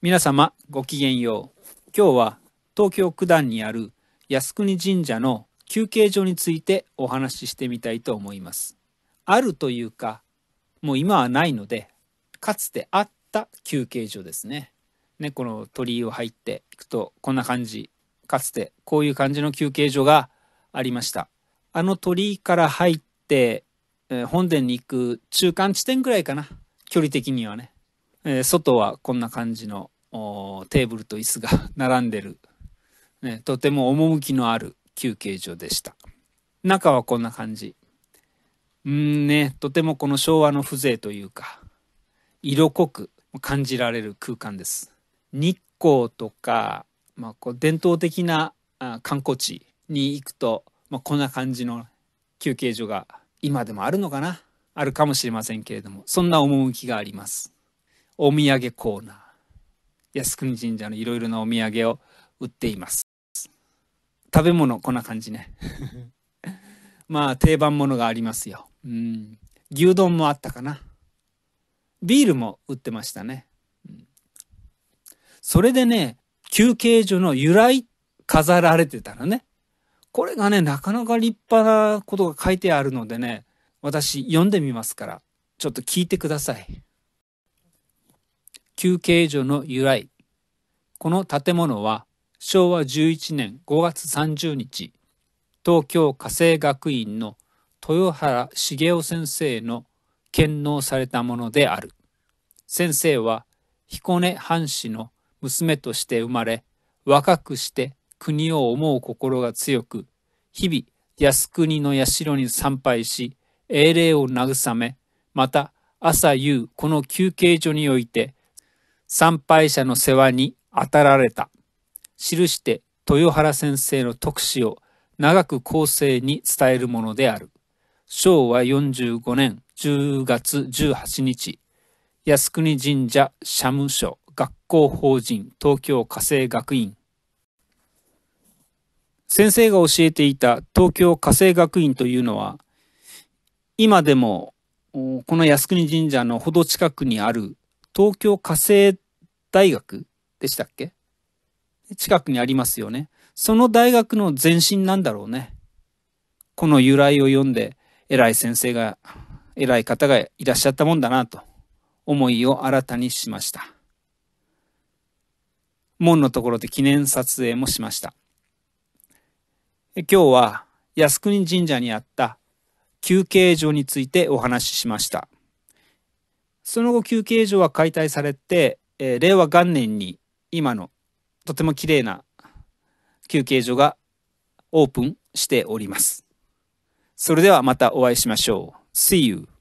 皆様ごきげんよう今日は東京九段にある靖国神社の休憩所についてお話ししてみたいと思いますあるというかもう今はないのでかつてあった休憩所ですねねこの鳥居を入っていくとこんな感じかつてこういう感じの休憩所がありましたあの鳥居から入って、え本殿に行く中間地点ぐらいかな距離的にはねえー、外はこんな感じのテーブルと椅子が 並んでる、ね、とても趣のある休憩所でした中はこんな感じうんねとてもこの昭和の風情というか色濃く感じられる空間です日光とか、まあ、こう伝統的な観光地に行くと、まあ、こんな感じの休憩所が今でもあるのかなあるかもしれませんけれどもそんな趣がありますお土産コーナー靖国神社のいろいろなお土産を売っています食べ物こんな感じね まあ定番ものがありますようん牛丼もあったかなビールも売ってましたね、うん、それでね休憩所の由来飾られてたのねこれがねなかなか立派なことが書いてあるのでね私読んでみますからちょっと聞いてください休憩所の由来。この建物は昭和11年5月30日、東京家政学院の豊原茂雄先生の献納されたものである。先生は彦根藩士の娘として生まれ、若くして国を思う心が強く、日々靖国の社に参拝し、英霊を慰め、また朝夕この休憩所において参拝者の世話に当たられた。記して豊原先生の特使を長く後世に伝えるものである。昭和45年10月18日、靖国神社社務所学校法人東京家政学院。先生が教えていた東京家政学院というのは、今でもこの靖国神社のほど近くにある東京家政大学でしたっけ近くにありますよね。その大学の前身なんだろうね。この由来を読んで、偉い先生が、偉い方がいらっしゃったもんだなと、思いを新たにしました。門のところで記念撮影もしました。今日は靖国神社にあった休憩所についてお話ししました。その後休憩所は解体されて、えー、令和元年に今のとても綺麗な休憩所がオープンしております。それではまたお会いしましょう。See you!